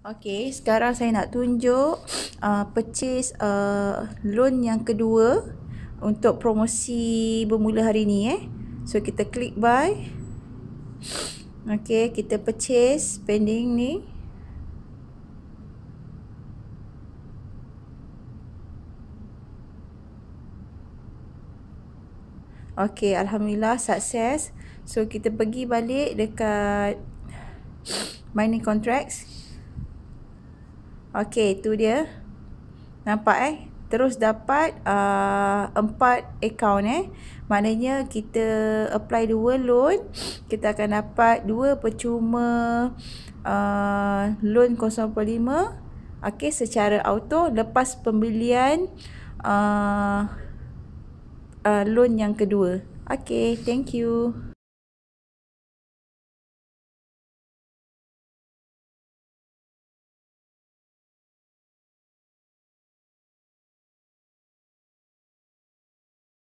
Okey, sekarang saya nak tunjuk uh, purchase uh, loan yang kedua untuk promosi bermula hari ni eh. So, kita klik buy. Okey, kita purchase pending ni. Okey, Alhamdulillah sukses. So, kita pergi balik dekat mining contracts. Okey, tu dia. Nampak eh? Terus dapat uh, empat uh, account eh. Maknanya kita apply dua loan. Kita akan dapat dua percuma uh, loan 0.5. Okey, secara auto lepas pembelian uh, uh, loan yang kedua. Okey, thank you.